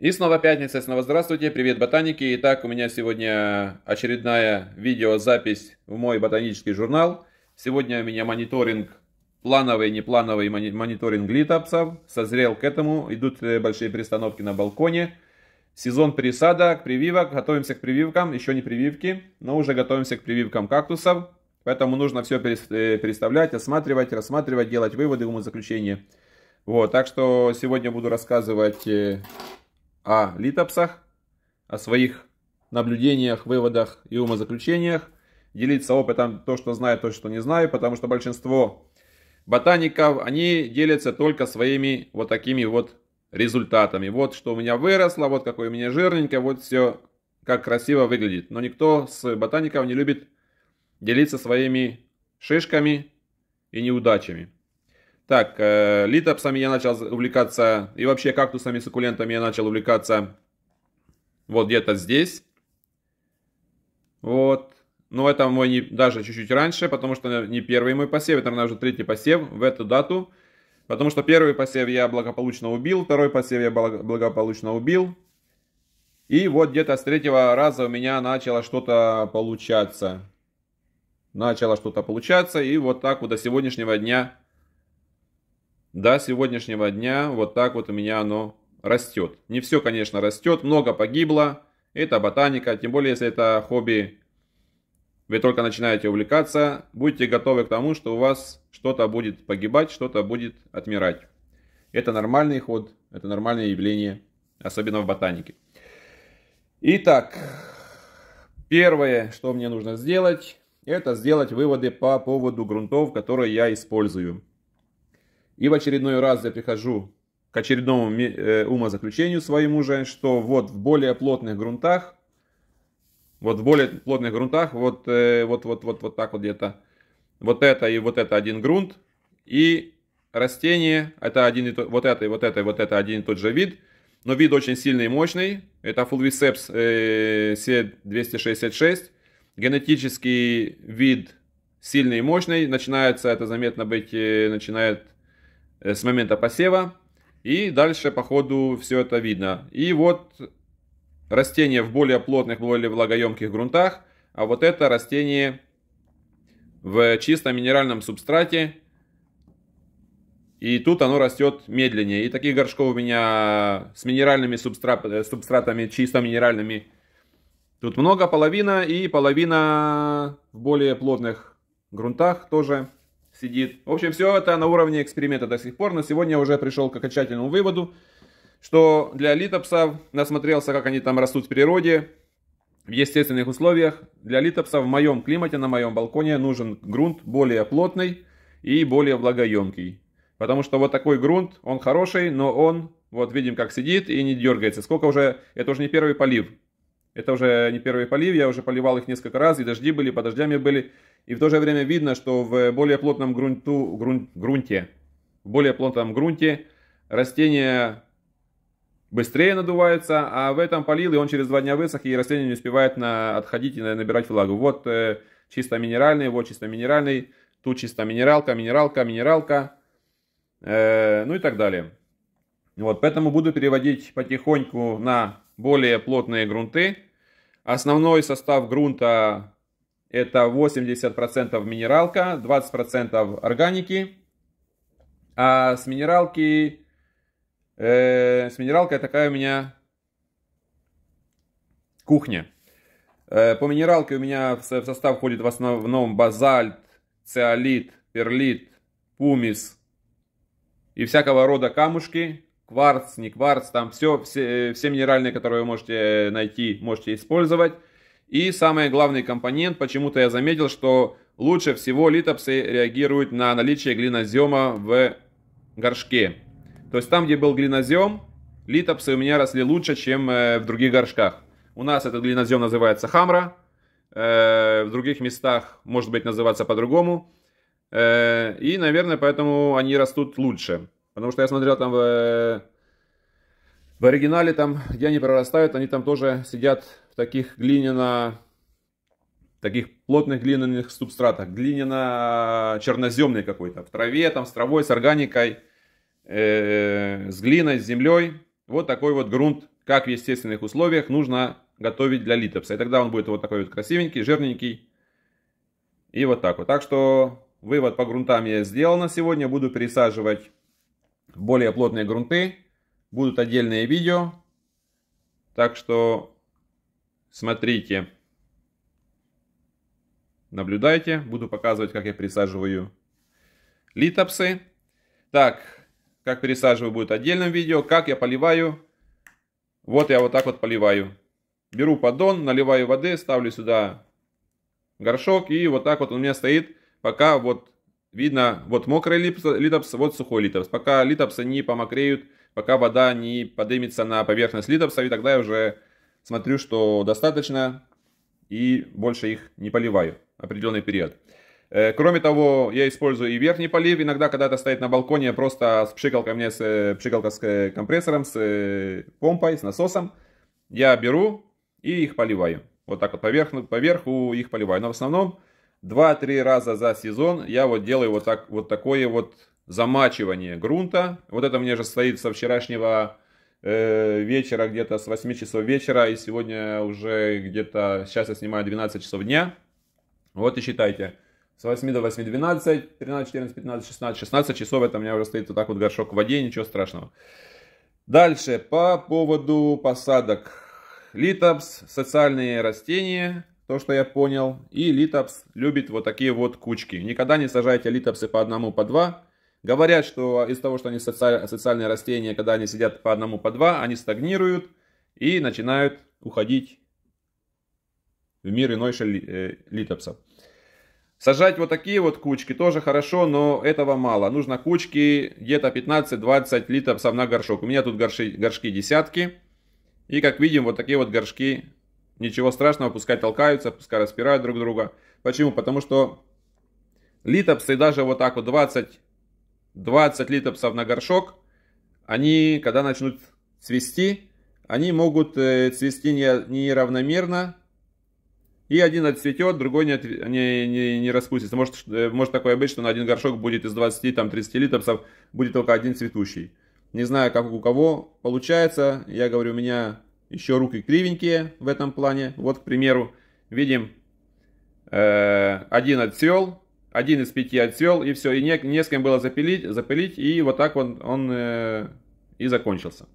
И снова пятница, снова здравствуйте, привет ботаники. Итак, у меня сегодня очередная видеозапись в мой ботанический журнал. Сегодня у меня мониторинг, плановый и неплановый мониторинг литопсов. Созрел к этому, идут э, большие перестановки на балконе. Сезон пересадок, прививок, готовимся к прививкам, еще не прививки, но уже готовимся к прививкам кактусов. Поэтому нужно все э, переставлять, осматривать, рассматривать, делать выводы, умозаключения. Вот, так что сегодня буду рассказывать э, о литопсах, о своих наблюдениях, выводах и умозаключениях, делиться опытом то, что знаю, то, что не знаю, потому что большинство ботаников, они делятся только своими вот такими вот результатами. Вот что у меня выросло, вот какой у меня жирненько, вот все как красиво выглядит. Но никто с ботаников не любит делиться своими шишками и неудачами. Так, э, литопсами я начал увлекаться, и вообще кактусами, суккулентами я начал увлекаться вот где-то здесь. Вот. Но это мой не, даже чуть-чуть раньше, потому что не первый мой посев, это, наверное, уже третий посев в эту дату. Потому что первый посев я благополучно убил, второй посев я благополучно убил. И вот где-то с третьего раза у меня начало что-то получаться. Начало что-то получаться, и вот так вот до сегодняшнего дня до сегодняшнего дня вот так вот у меня оно растет. Не все, конечно, растет, много погибло. Это ботаника, тем более, если это хобби, вы только начинаете увлекаться, будьте готовы к тому, что у вас что-то будет погибать, что-то будет отмирать. Это нормальный ход, это нормальное явление, особенно в ботанике. Итак, первое, что мне нужно сделать, это сделать выводы по поводу грунтов, которые я использую. И в очередной раз я прихожу к очередному э, умозаключению своему же, что вот в более плотных грунтах, вот в более плотных грунтах, вот, э, вот, вот, вот, вот так вот где-то, вот это и вот это один грунт, и растение, это один и то, вот это и вот это и вот это один и тот же вид, но вид очень сильный и мощный, это Fulviceps э, C266, генетический вид сильный и мощный, начинается это заметно быть, э, начинает Э, с момента посева. И дальше по ходу все это видно. И вот растение в более плотных, более влагоемких грунтах, а вот это растение в чисто минеральном субстрате. И тут оно растет медленнее. И таких горшков у меня с минеральными субстрат, э, субстратами, чисто минеральными, тут много, половина. И половина в более плотных грунтах тоже сидит. В общем, все это на уровне эксперимента до сих пор, но сегодня я уже пришел к окончательному выводу, что для литопсов насмотрелся, как они там растут в природе, в естественных условиях. Для литопса в моем климате, на моем балконе нужен грунт более плотный и более влагоемкий. Потому что вот такой грунт, он хороший, но он, вот видим как сидит и не дергается. Сколько уже, это уже не первый полив. Это уже не первый полив, я уже поливал их несколько раз, и дожди были, под дождями были. И в то же время видно, что в более плотном грунту, грунт, грунте, в более плотном грунте растения быстрее надуваются, а в этом полил, и он через два дня высох, и растение не успевает на, отходить и набирать влагу. Вот э, чисто минеральный, вот чисто минеральный, тут чисто минералка, минералка, минералка, э, ну и так далее. Вот, поэтому буду переводить потихоньку на более плотные грунты. Основной состав грунта это 80% минералка, 20% органики. А с минералки, э, с минералкой такая у меня кухня. Э, по минералке у меня в состав входит в основном базальт, циолит, перлит, пумис и всякого рода камушки, кварц, не кварц, там все, все, все минеральные, которые вы можете найти, можете использовать. И самый главный компонент, почему-то я заметил, что лучше всего литопсы реагируют на наличие глинозема в горшке. То есть там, где был глинозем, литопсы у меня росли лучше, чем э, в других горшках. У нас этот глинозем называется хамра, э, в других местах может быть называться по-другому. Э, и, наверное, поэтому они растут лучше. Потому что я смотрел там в, э, в оригинале, там, где они прорастают, они там тоже сидят в таких глиняно таких плотных глиняных субстратах, глиняно-черноземный э, какой-то, в траве, там, с травой, с органикой, э, с глиной, с землей. Вот такой вот грунт, как в естественных условиях, нужно готовить для литопса. И тогда он будет вот такой вот красивенький, жирненький. И вот так вот. Так что вывод по грунтам я сделал на сегодня. Буду пересаживать более плотные грунты, будут отдельные видео, так что смотрите, наблюдайте, буду показывать, как я присаживаю литопсы. Так, как пересаживаю будет отдельным видео, как я поливаю, вот я вот так вот поливаю. Беру поддон, наливаю воды, ставлю сюда горшок и вот так вот он у меня стоит, пока вот Видно, вот мокрый литопс, вот сухой литопс. Пока литопсы не помокреют, пока вода не поднимется на поверхность литопсов, и тогда я уже смотрю, что достаточно, и больше их не поливаю определенный период. Э, кроме того, я использую и верхний полив. Иногда, когда это стоит на балконе, я просто с пшикалкой, мне с э, пшикалка с компрессором, с э, помпой, с насосом, я беру и их поливаю. Вот так вот поверх, поверху их поливаю. Но в основном 2-3 раза за сезон я вот делаю вот, так, вот такое вот замачивание грунта. Вот это мне же стоит со вчерашнего э, вечера, где-то с 8 часов вечера. И сегодня уже где-то, сейчас я снимаю 12 часов дня. Вот и считайте. С 8 до 8 12, 13, 14, 15, 16, 16 часов. Это у меня уже стоит вот так вот горшок в воде, ничего страшного. Дальше, по поводу посадок. Литопс, социальные растения, то, что я понял. И литопс любит вот такие вот кучки. Никогда не сажайте литопсы по одному, по два. Говорят, что из за того, что они социальные растения, когда они сидят по одному, по два, они стагнируют и начинают уходить в мир иной э, литопсов. Сажать вот такие вот кучки тоже хорошо, но этого мало. Нужно кучки где-то 15-20 литопсов на горшок. У меня тут горши, горшки десятки. И как видим, вот такие вот горшки Ничего страшного, пускай толкаются, пускай распирают друг друга. Почему? Потому что литопсы даже вот так вот 20, 20 литопсов на горшок, они, когда начнут цвести, они могут э, цвести неравномерно, и один отцветет, другой не, не, не, не распустится. Может, э, может такое быть, что на один горшок будет из 20-30 литопсов будет только один цветущий. Не знаю, как у кого получается. Я говорю, у меня еще руки кривенькие в этом плане. Вот, к примеру, видим э, один отсел, один из пяти отсел, и все, и не, не с кем было запилить, запилить, и вот так он, он э, и закончился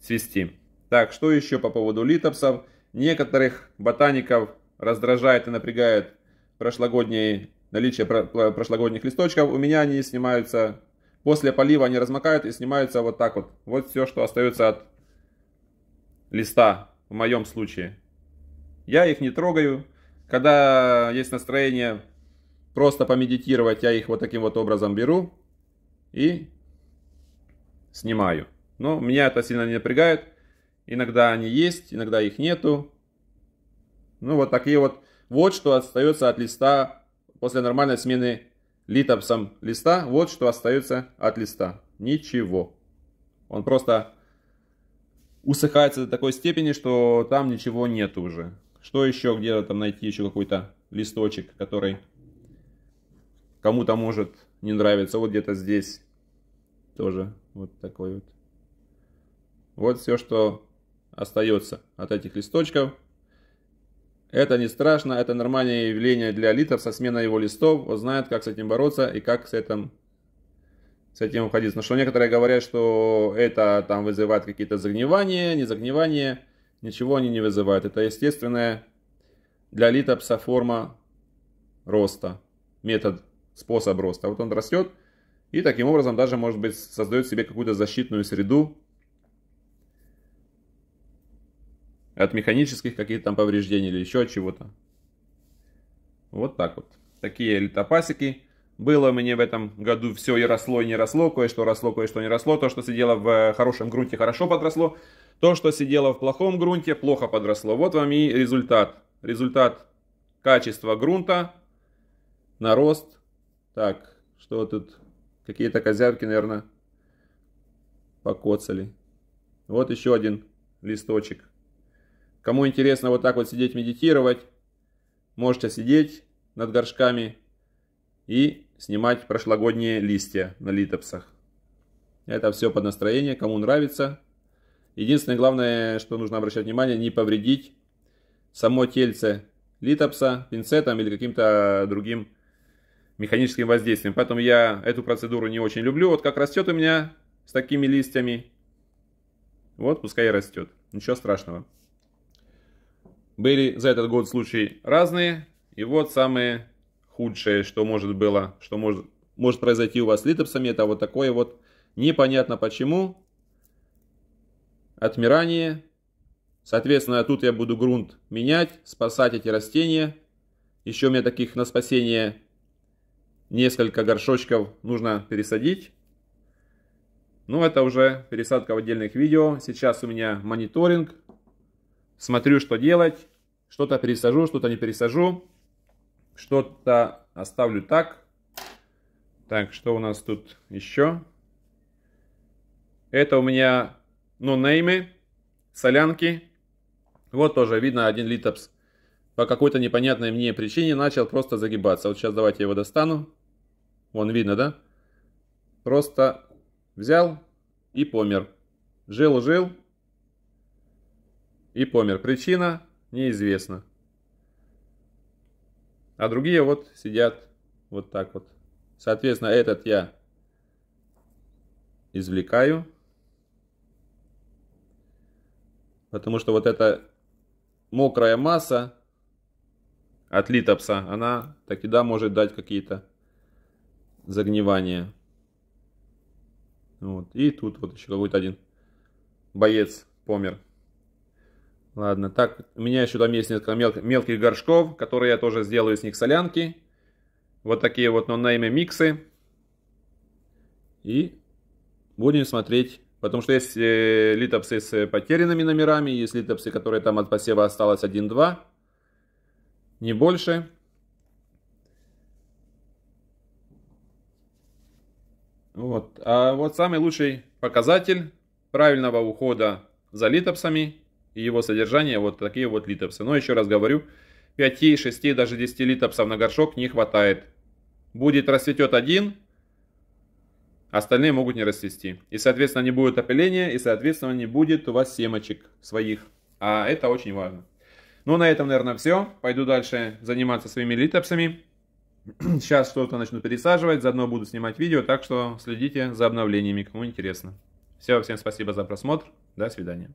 свести. Так, что еще по поводу литопсов? Некоторых ботаников раздражает и напрягает прошлогоднее наличие прошлогодних листочков. У меня они снимаются, после полива они размокают и снимаются вот так вот. Вот все, что остается от листа в моем случае. Я их не трогаю. Когда есть настроение просто помедитировать, я их вот таким вот образом беру и снимаю. Но меня это сильно не напрягает. Иногда они есть, иногда их нету. Ну вот такие вот. Вот что остается от листа после нормальной смены литопсом листа. Вот что остается от листа. Ничего. Он просто усыхается до такой степени, что там ничего нет уже. Что еще, где-то там найти еще какой-то листочек, который кому-то может не нравится. Вот где-то здесь тоже вот такой вот. Вот все, что остается от этих листочков. Это не страшно, это нормальное явление для литов со сменой его листов. Он знает, как с этим бороться и как с этим с этим уходить. Но что некоторые говорят, что это там вызывает какие-то загнивания, не загнивания. Ничего они не вызывают. Это естественная для литопса форма роста, метод, способ роста. Вот он растет и таким образом даже, может быть, создает себе какую-то защитную среду от механических каких-то там повреждений или еще от чего-то. Вот так вот. Такие литопасики. Было мне в этом году все и росло, и не росло, кое-что росло, кое-что не росло. То, что сидело в э, хорошем грунте, хорошо подросло. То, что сидело в плохом грунте, плохо подросло. Вот вам и результат. Результат качества грунта на рост. Так, что тут? Какие-то козявки, наверное, покоцали. Вот еще один листочек. Кому интересно вот так вот сидеть медитировать, можете сидеть над горшками и снимать прошлогодние листья на литопсах. Это все под настроение, кому нравится. Единственное главное, что нужно обращать внимание, не повредить само тельце литопса пинцетом или каким-то другим механическим воздействием. Поэтому я эту процедуру не очень люблю. Вот как растет у меня с такими листьями, вот пускай и растет. Ничего страшного. Были за этот год случаи разные. И вот самые худшее, что может было, что может, может произойти у вас с литопсами, это вот такое вот непонятно почему отмирание. Соответственно, тут я буду грунт менять, спасать эти растения. Еще у меня таких на спасение несколько горшочков нужно пересадить. Ну, это уже пересадка в отдельных видео. Сейчас у меня мониторинг. Смотрю, что делать. Что-то пересажу, что-то не пересажу. Что-то оставлю так. Так, что у нас тут еще? Это у меня нонеймы, ну, солянки. Вот тоже видно один литопс. По какой-то непонятной мне причине начал просто загибаться. Вот сейчас давайте я его достану. Вон видно, да? Просто взял и помер. Жил-жил и помер. Причина неизвестна. А другие вот сидят вот так вот. Соответственно, этот я извлекаю. Потому что вот эта мокрая масса от литопса, она так и да может дать какие-то загнивания. Вот. И тут вот еще какой-то один боец помер. Ладно, так, у меня еще там есть несколько мел- мелких горшков, которые я тоже сделаю с них солянки. Вот такие вот нонеймы миксы. И будем смотреть. Потому что есть э, литопсы с потерянными номерами, есть литопсы, которые там от посева осталось 1-2. Не больше. Вот. А вот самый лучший показатель правильного ухода за литопсами – и его содержание вот такие вот литопсы. Но еще раз говорю, 5, 6, даже 10 литопсов на горшок не хватает. Будет расцветет один, остальные могут не расцвести. И, соответственно, не будет опыления, и, соответственно, не будет у вас семечек своих. А это очень важно. Ну, на этом, наверное, все. Пойду дальше заниматься своими литопсами. Сейчас что-то начну пересаживать, заодно буду снимать видео, так что следите за обновлениями, кому интересно. Все, всем спасибо за просмотр, до свидания.